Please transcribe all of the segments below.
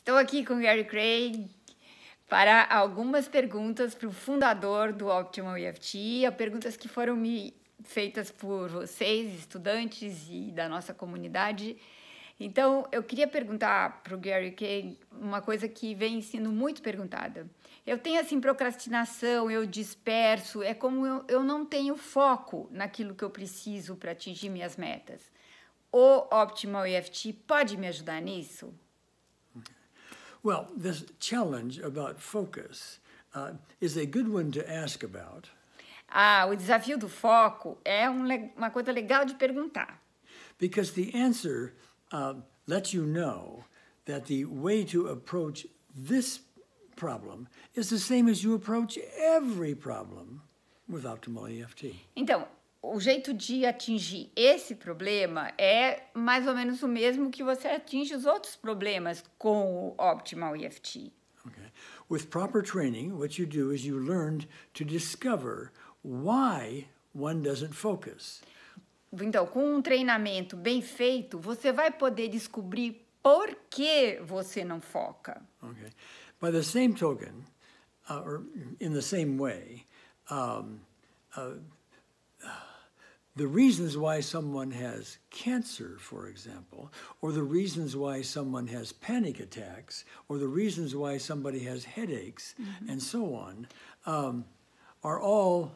Estou aqui com Gary Craig para algumas perguntas para o fundador do Optimal EFT, perguntas que foram me feitas por vocês, estudantes e da nossa comunidade. Então, eu queria perguntar para o Gary Craig uma coisa que vem sendo muito perguntada. Eu tenho, assim, procrastinação, eu disperso, é como eu, eu não tenho foco naquilo que eu preciso para atingir minhas metas. O Optimal EFT pode me ajudar nisso? Well, this challenge about focus uh, is a good one to ask about. Ah, o desafio do foco é um, uma coisa legal de perguntar. Because the answer uh, lets you know that the way to approach this problem is the same as you approach every problem with optimal EFT. Então, o jeito de atingir esse problema é mais ou menos o mesmo que você atinge os outros problemas com o Optimal EFT. Okay. With proper training, what you do is you learn to discover why one doesn't focus. Então, com um treinamento bem feito, você vai poder descobrir por que você não foca. Okay. By the same token, uh, or in the same way, um, uh, the reasons why someone has cancer, for example, or the reasons why someone has panic attacks, or the reasons why somebody has headaches, mm-hmm. and so on, um, are all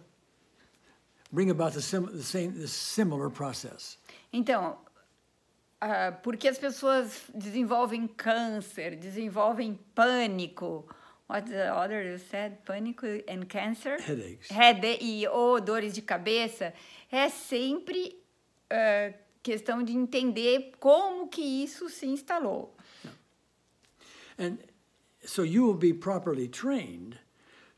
bring about the, sim the same the similar process. Então, uh, porque as pessoas desenvolvem câncer, desenvolvem pânico. What's the other you said? Pânico and cancer? Headaches. Head e ou dores de cabeça. É sempre uh, questão de entender como que isso se instalou. Yeah. And so you will be properly trained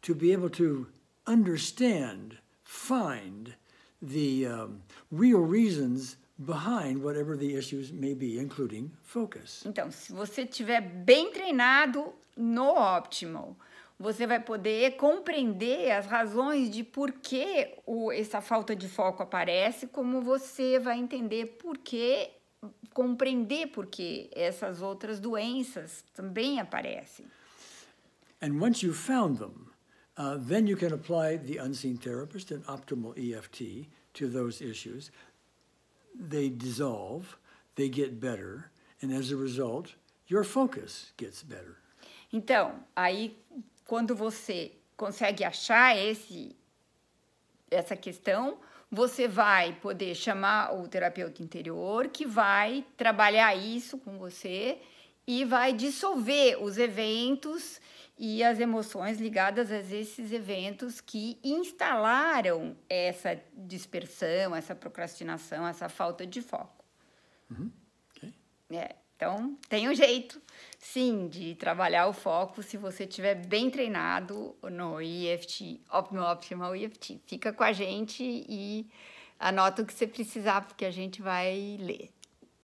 to be able to understand, find the um, real reasons behind whatever the issues may be, including focus. Então, se você tiver bem treinado, no Optimal. Você vai poder compreender as razões de por que o, essa falta de foco aparece, como você vai entender por que, compreender por que essas outras doenças também aparecem. And once you've found them, uh, then you can apply the unseen therapist and optimal EFT to those issues. They dissolve, they get better, and as a result, your focus gets better. Então, aí quando você consegue achar esse essa questão, você vai poder chamar o terapeuta interior que vai trabalhar isso com você e vai dissolver os eventos e as emoções ligadas a esses eventos que instalaram essa dispersão, essa procrastinação, essa falta de foco. Uhum. Okay. É. Então, tem um jeito, sim, de trabalhar o foco se você estiver bem treinado no EFT, no Optimal EFT. Fica com a gente e anota o que você precisar, porque a gente vai ler.